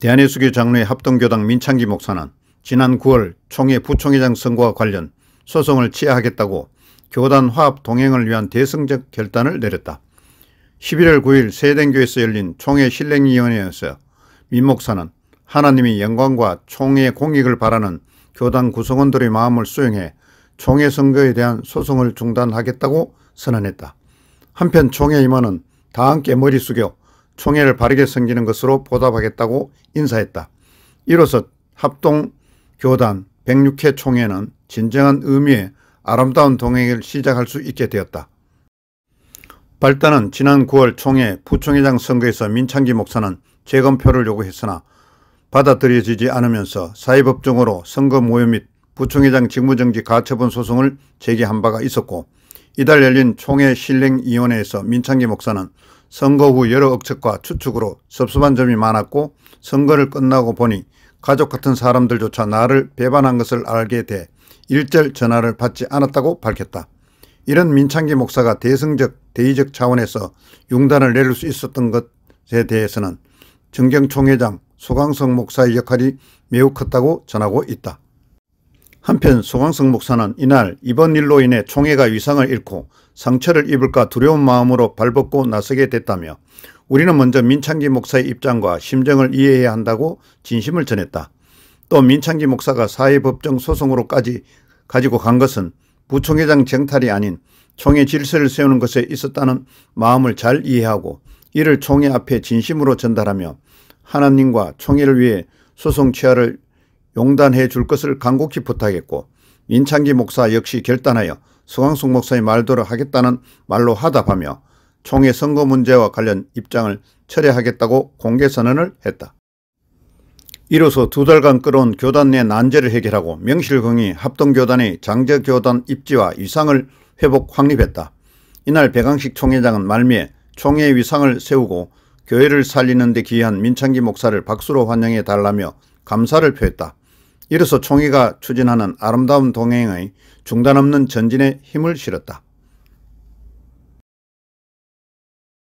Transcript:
대한예수교 장로의 합동교당 민창기 목사는 지난 9월 총회 부총회장 선거와 관련 소송을 취하하겠다고 교단 화합 동행을 위한 대승적 결단을 내렸다. 11월 9일 세 d 교에서 열린 총회 실행위원회에서 민 목사는 하나님이 영광과 총회의 공익을 바라는 교단 구성원들의 마음을 수용해 총회 선거에 대한 소송을 중단하겠다고 선언했다. 한편 총회 임원은 다 함께 머리 숙여 총회를 바르게 섬기는 것으로 보답하겠다고 인사했다. 이로써 합동 교단 106회 총회는 진정한 의미의 아름다운 동행을 시작할 수 있게 되었다. 발단은 지난 9월 총회 부총회장 선거에서 민창기 목사는 재검표를 요구했으나 받아들여지지 않으면서 사회법정으로 선거 모여 및 부총회장 직무정지 가처분 소송을 제기한 바가 있었고 이달 열린 총회 실행위원회에서 민창기 목사는 선거 후 여러 억측과 추측으로 섭섭한 점이 많았고 선거를 끝나고 보니 가족 같은 사람들조차 나를 배반한 것을 알게 돼 일절 전화를 받지 않았다고 밝혔다. 이런 민창기 목사가 대승적 대의적 차원에서 용단을 내릴 수 있었던 것에 대해서는 정경총회장 소강성 목사의 역할이 매우 컸다고 전하고 있다. 한편 소광성 목사는 이날 이번 일로 인해 총회가 위상을 잃고 상처를 입을까 두려운 마음으로 발벗고 나서게 됐다며 우리는 먼저 민창기 목사의 입장과 심정을 이해해야 한다고 진심을 전했다. 또 민창기 목사가 사회법정 소송으로까지 가지고 간 것은 부총회장 쟁탈이 아닌 총회 질서를 세우는 것에 있었다는 마음을 잘 이해하고 이를 총회 앞에 진심으로 전달하며 하나님과 총회를 위해 소송 취하를 용단해 줄 것을 간곡히 부탁했고 민창기 목사 역시 결단하여 서광숙 목사의 말대로 하겠다는 말로 하답하며 총회 선거 문제와 관련 입장을 철회하겠다고 공개 선언을 했다. 이로써 두 달간 끌어온 교단 내 난제를 해결하고 명실공히 합동교단의 장제교단 입지와 위상을 회복 확립했다. 이날 백강식 총회장은 말미에 총회의 위상을 세우고 교회를 살리는 데 기여한 민창기 목사를 박수로 환영해 달라며 감사를 표했다. 이로써 총회가 추진하는 아름다운 동행의 중단 없는 전진에 힘을 실었다.